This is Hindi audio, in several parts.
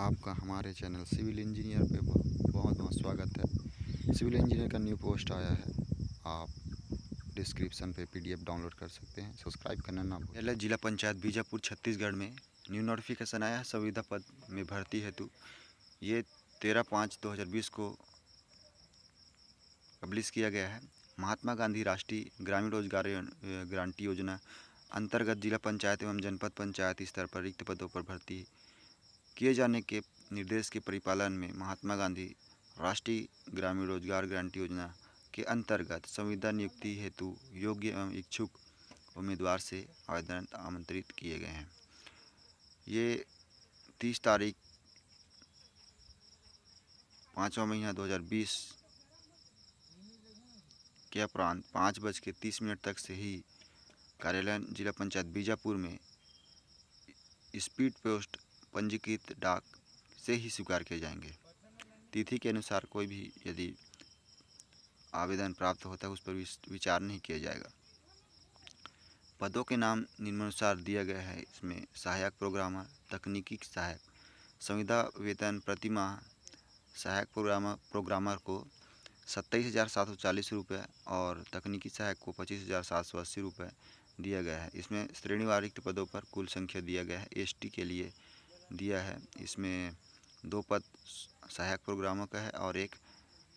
आपका हमारे चैनल सिविल इंजीनियर पे बहुत बहुत स्वागत है सिविल इंजीनियर का न्यू पोस्ट आया है आप डिस्क्रिप्शन पे पीडीएफ डाउनलोड कर सकते हैं सब्सक्राइब करना ना भूलें पहले जिला पंचायत बीजापुर छत्तीसगढ़ में न्यू नोटिफिकेशन आया है संविधा पद में भर्ती हेतु ये तेरह पाँच दो हज़ार बीस को पब्लिश किया गया है महात्मा गांधी राष्ट्रीय ग्रामीण रोजगार गारंटी योजना अंतर्गत जिला पंचायत एवं जनपद पंचायत स्तर पर रिक्त पदों पर भर्ती किए जाने के निर्देश के परिपालन में महात्मा गांधी राष्ट्रीय ग्रामीण रोजगार गारंटी योजना के अंतर्गत संविदा नियुक्ति हेतु योग्य एवं इच्छुक उम्मीदवार से आवेदन आमंत्रित किए गए हैं ये तीस तारीख पाँचवा महीना 2020 के उपरांत पाँच बज के तीस मिनट तक से ही कार्यालय जिला पंचायत बीजापुर में स्पीड पोस्ट पंजीकृत डाक से ही स्वीकार किए जाएंगे तिथि के अनुसार कोई भी यदि आवेदन प्राप्त होता है उस पर विचार नहीं किया जाएगा पदों के नाम निम्नानुसार दिया गया है इसमें सहायक प्रोग्रामर तकनीकी सहायक संविदा वेतन प्रतिमाह सहायक प्रोग्रामर प्रोग्रामर को सत्ताईस हज़ार सात सौ चालीस रुपये और तकनीकी सहायक को पच्चीस हज़ार सात सौ अस्सी रुपये दिया गया है इसमें रिक्त पदों पर कुल संख्या दिया गया है एसटी के लिए दिया है इसमें दो पद सहायक प्रोग्रामों का है और एक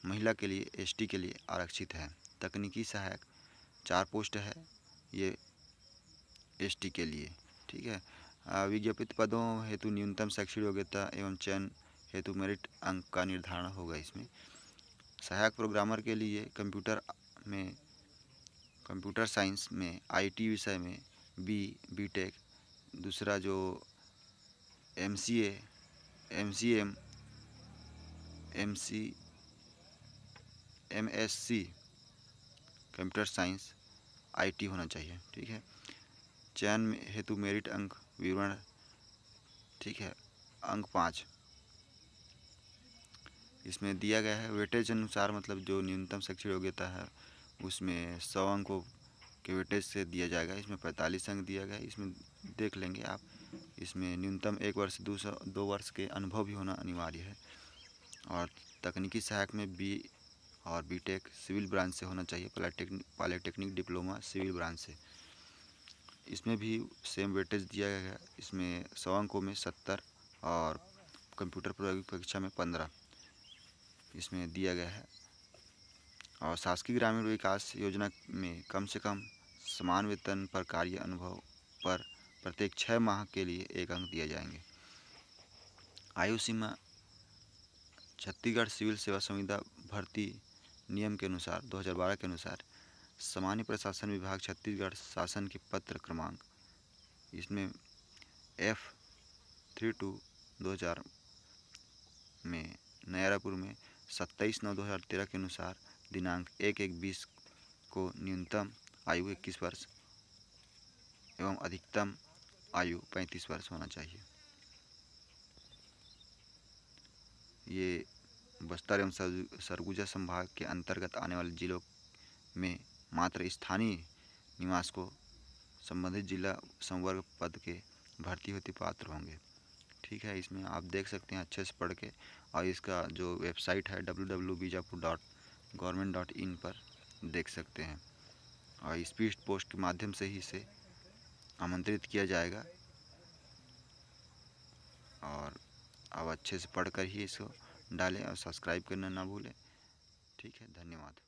महिला के लिए एसटी के लिए आरक्षित है तकनीकी सहायक चार पोस्ट है ये एसटी के लिए ठीक है विज्ञापित पदों हेतु न्यूनतम शैक्षणिक योग्यता एवं चयन हेतु मेरिट अंक का निर्धारण होगा इसमें सहायक प्रोग्रामर के लिए कंप्यूटर में कंप्यूटर साइंस में आईटी विषय में बी बीटेक दूसरा जो M C M C M M C M S C computer science IT होना चाहिए ठीक है चयन हेतु मेरिट अंक विवरण ठीक है अंक पाँच इसमें दिया गया है वेटेज अनुसार मतलब जो न्यूनतम शैक्षण योग्यता है उसमें सौ अंकों के वेटेज से दिया जाएगा इसमें पैंतालीस अंक दिया गया है इसमें देख लेंगे आप इसमें न्यूनतम एक वर्ष दो दो वर्ष के अनुभव भी होना अनिवार्य है और तकनीकी सहायक में बी और बीटेक सिविल ब्रांच से होना चाहिए polytechnic polytechnic diploma civil branch से इसमें भी सेम वेटेज दिया गया है इसमें सौ अंकों में सत्तर और कंप्यूटर प्रायोगिक परीक्षा में पंद्रह इसमें दिया गया है और शासकीय ग्रामीण विकास योजना में कम से कम समान वेतन पर कार्य अनुभव पर प्रत्येक छः माह के लिए एक अंक दिए जाएंगे आयु सीमा छत्तीसगढ़ सिविल सेवा संविधा भर्ती नियम के अनुसार 2012 के अनुसार सामान्य प्रशासन विभाग छत्तीसगढ़ शासन के पत्र क्रमांक इसमें एफ थ्री टू दो हज़ार में नयारापुर में सत्ताईस नौ दो हज़ार तेरह के अनुसार दिनांक एक एक बीस को न्यूनतम आयु इक्कीस वर्ष एवं अधिकतम आयु 35 वर्ष होना चाहिए ये बस्तर एवं सरगुजा संभाग के अंतर्गत आने वाले जिलों में मात्र स्थानीय निवास को संबंधित जिला संवर्ग पद के भर्ती होते पात्र होंगे ठीक है इसमें आप देख सकते हैं अच्छे से पढ़ के और इसका जो वेबसाइट है W Bijapur dot government dot in पर देख सकते हैं और इस पोस्ट के माध्यम से ही इसे आमंत्रित किया जाएगा और अब अच्छे से पढ़कर ही इसको डालें और सब्सक्राइब करना ना भूलें ठीक है धन्यवाद